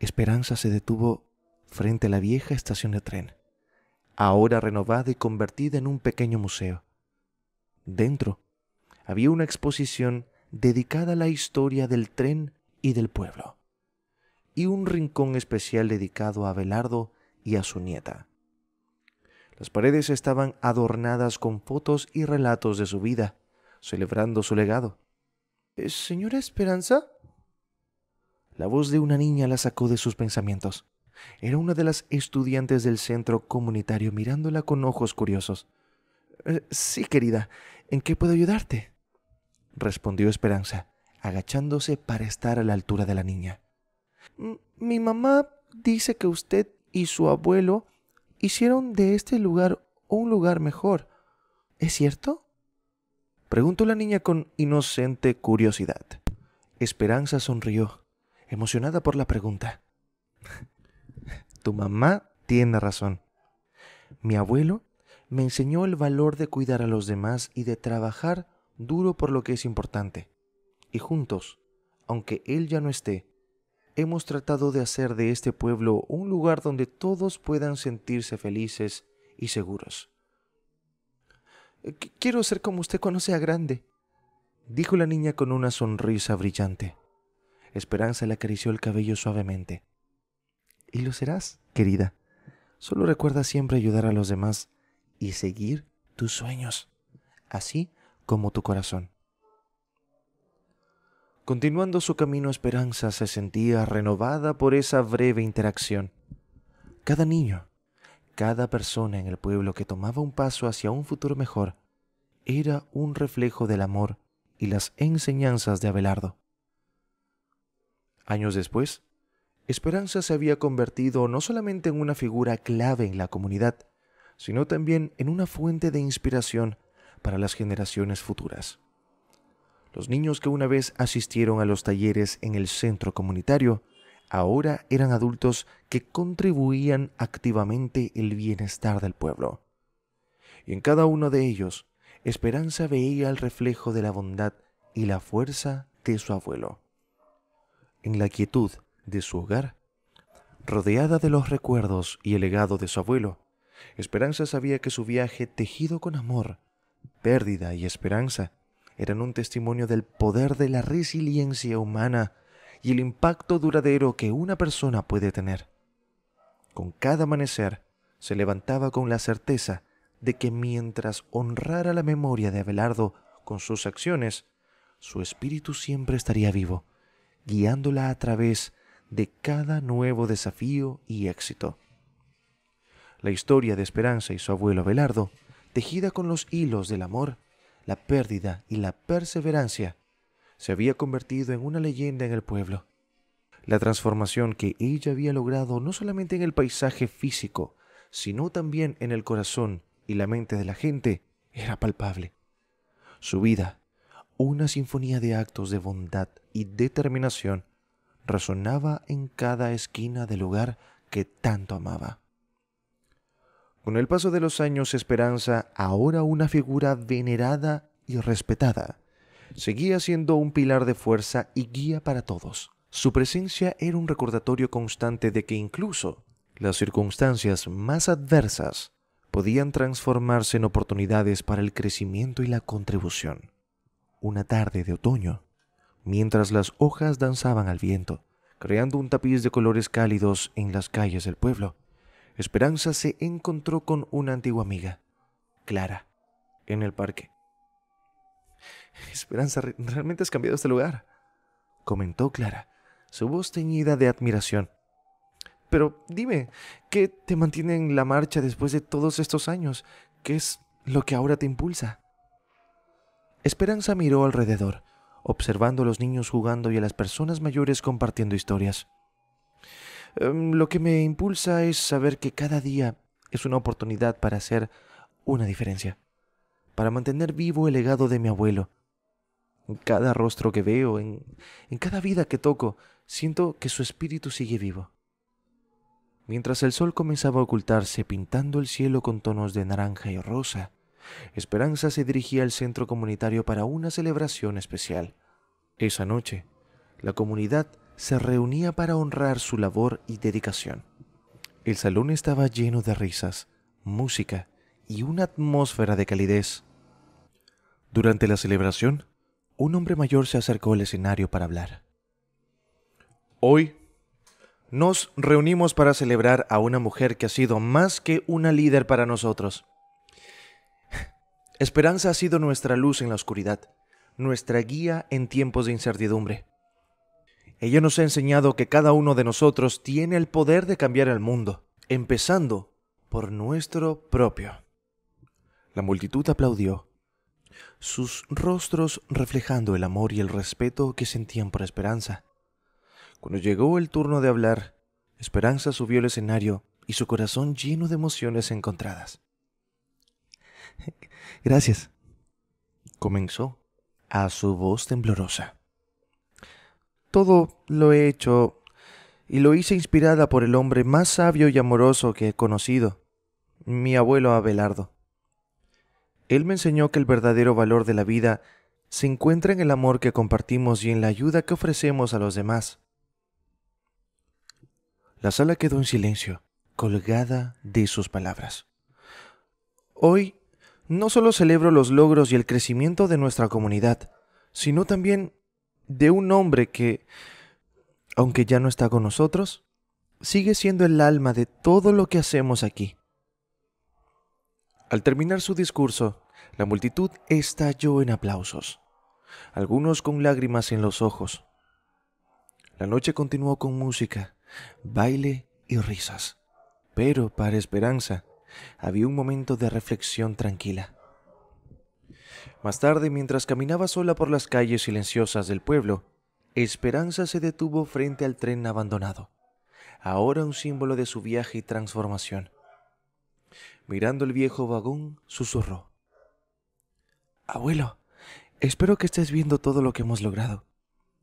Esperanza se detuvo frente a la vieja estación de tren, ahora renovada y convertida en un pequeño museo. Dentro, había una exposición dedicada a la historia del tren y del pueblo, y un rincón especial dedicado a Belardo y a su nieta. Las paredes estaban adornadas con fotos y relatos de su vida, celebrando su legado. Señora Esperanza? La voz de una niña la sacó de sus pensamientos. Era una de las estudiantes del centro comunitario mirándola con ojos curiosos. Eh, sí, querida, ¿en qué puedo ayudarte? respondió Esperanza, agachándose para estar a la altura de la niña. Mi mamá dice que usted y su abuelo hicieron de este lugar un lugar mejor. ¿Es cierto? Preguntó la niña con inocente curiosidad. Esperanza sonrió, emocionada por la pregunta. tu mamá tiene razón. Mi abuelo me enseñó el valor de cuidar a los demás y de trabajar duro por lo que es importante. Y juntos, aunque él ya no esté, hemos tratado de hacer de este pueblo un lugar donde todos puedan sentirse felices y seguros. Quiero ser como usted cuando sea grande, dijo la niña con una sonrisa brillante. Esperanza le acarició el cabello suavemente. Y lo serás, querida. Solo recuerda siempre ayudar a los demás y seguir tus sueños. Así como tu corazón. Continuando su camino, Esperanza se sentía renovada por esa breve interacción. Cada niño, cada persona en el pueblo que tomaba un paso hacia un futuro mejor, era un reflejo del amor y las enseñanzas de Abelardo. Años después, Esperanza se había convertido no solamente en una figura clave en la comunidad, sino también en una fuente de inspiración para las generaciones futuras. Los niños que una vez asistieron a los talleres en el centro comunitario ahora eran adultos que contribuían activamente el bienestar del pueblo. Y en cada uno de ellos, Esperanza veía el reflejo de la bondad y la fuerza de su abuelo. En la quietud de su hogar, rodeada de los recuerdos y el legado de su abuelo, Esperanza sabía que su viaje tejido con amor pérdida y esperanza eran un testimonio del poder de la resiliencia humana y el impacto duradero que una persona puede tener. Con cada amanecer se levantaba con la certeza de que mientras honrara la memoria de Abelardo con sus acciones, su espíritu siempre estaría vivo, guiándola a través de cada nuevo desafío y éxito. La historia de Esperanza y su abuelo Abelardo tejida con los hilos del amor, la pérdida y la perseverancia, se había convertido en una leyenda en el pueblo. La transformación que ella había logrado no solamente en el paisaje físico, sino también en el corazón y la mente de la gente, era palpable. Su vida, una sinfonía de actos de bondad y determinación, resonaba en cada esquina del lugar que tanto amaba. Con el paso de los años, Esperanza, ahora una figura venerada y respetada, seguía siendo un pilar de fuerza y guía para todos. Su presencia era un recordatorio constante de que incluso las circunstancias más adversas podían transformarse en oportunidades para el crecimiento y la contribución. Una tarde de otoño, mientras las hojas danzaban al viento, creando un tapiz de colores cálidos en las calles del pueblo, Esperanza se encontró con una antigua amiga, Clara, en el parque. Esperanza, realmente has cambiado este lugar, comentó Clara, su voz teñida de admiración. Pero dime, ¿qué te mantiene en la marcha después de todos estos años? ¿Qué es lo que ahora te impulsa? Esperanza miró alrededor, observando a los niños jugando y a las personas mayores compartiendo historias. Em, lo que me impulsa es saber que cada día es una oportunidad para hacer una diferencia, para mantener vivo el legado de mi abuelo. En cada rostro que veo, en, cada vida que toco, siento que su espíritu sigue vivo. Mientras el sol comenzaba a ocultarse pintando el cielo con tonos de naranja y rosa, Esperanza se dirigía al centro comunitario para una celebración especial. Esa noche, la comunidad se reunía para honrar su labor y dedicación. El salón estaba lleno de risas, música y una atmósfera de calidez. Durante la celebración, un hombre mayor se acercó al escenario para hablar. Hoy nos reunimos para celebrar a una mujer que ha sido más que una líder para nosotros. Esperanza ha sido nuestra luz en la oscuridad, nuestra guía en tiempos de incertidumbre. Ella nos ha enseñado que cada uno de nosotros tiene el poder de cambiar el mundo, empezando por nuestro propio. La multitud aplaudió, sus rostros reflejando el amor y el respeto que sentían por Esperanza. Cuando llegó el turno de hablar, Esperanza subió al escenario y su corazón lleno de emociones encontradas. Gracias, comenzó a su voz temblorosa. Todo lo he hecho y lo hice inspirada por el hombre más sabio y amoroso que he conocido, mi abuelo Abelardo. Él me enseñó que el verdadero valor de la vida se encuentra en el amor que compartimos y en la ayuda que ofrecemos a los demás. La sala quedó en silencio, colgada de sus palabras. Hoy no solo celebro los logros y el crecimiento de nuestra comunidad, sino también de un hombre que, aunque ya no está con nosotros, sigue siendo el alma de todo lo que hacemos aquí. Al terminar su discurso, la multitud estalló en aplausos, algunos con lágrimas en los ojos. La noche continuó con música, baile y risas, pero para Esperanza había un momento de reflexión tranquila. Más tarde, mientras caminaba sola por las calles silenciosas del pueblo, Esperanza se detuvo frente al tren abandonado, ahora un símbolo de su viaje y transformación. Mirando el viejo vagón, susurró. Abuelo, espero que estés viendo todo lo que hemos logrado.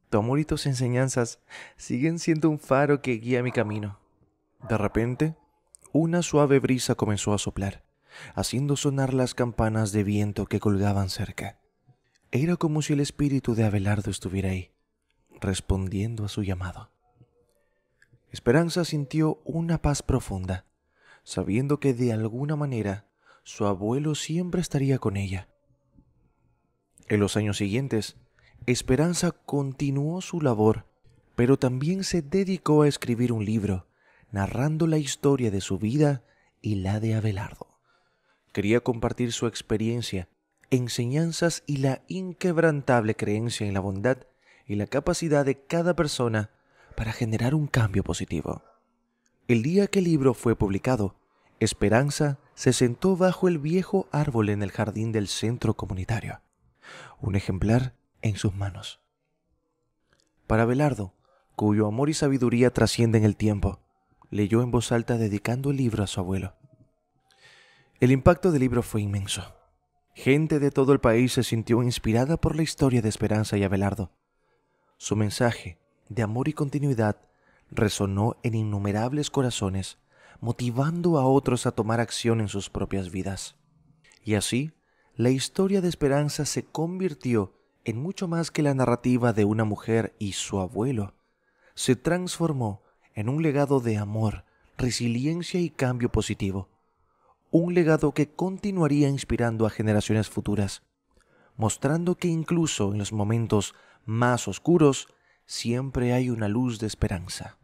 Tu amor y tus enseñanzas siguen siendo un faro que guía mi camino. De repente, una suave brisa comenzó a soplar, haciendo sonar las campanas de viento que colgaban cerca. Era como si el espíritu de Abelardo estuviera ahí, respondiendo a su llamado. Esperanza sintió una paz profunda, sabiendo que de alguna manera su abuelo siempre estaría con ella. En los años siguientes, Esperanza continuó su labor, pero también se dedicó a escribir un libro narrando la historia de su vida y la de Abelardo quería compartir su experiencia, enseñanzas y la inquebrantable creencia en la bondad y la capacidad de cada persona para generar un cambio positivo. El día que el libro fue publicado, Esperanza se sentó bajo el viejo árbol en el jardín del centro comunitario, un ejemplar en sus manos. Para Belardo, cuyo amor y sabiduría trascienden el tiempo, leyó en voz alta dedicando el libro a su abuelo. El impacto del libro fue inmenso. Gente de todo el país se sintió inspirada por la historia de Esperanza y Abelardo. Su mensaje de amor y continuidad resonó en innumerables corazones, motivando a otros a tomar acción en sus propias vidas. Y así, la historia de Esperanza se convirtió en mucho más que la narrativa de una mujer y su abuelo. Se transformó en un legado de amor, resiliencia y cambio positivo un legado que continuaría inspirando a generaciones futuras, mostrando que incluso en los momentos más oscuros siempre hay una luz de esperanza.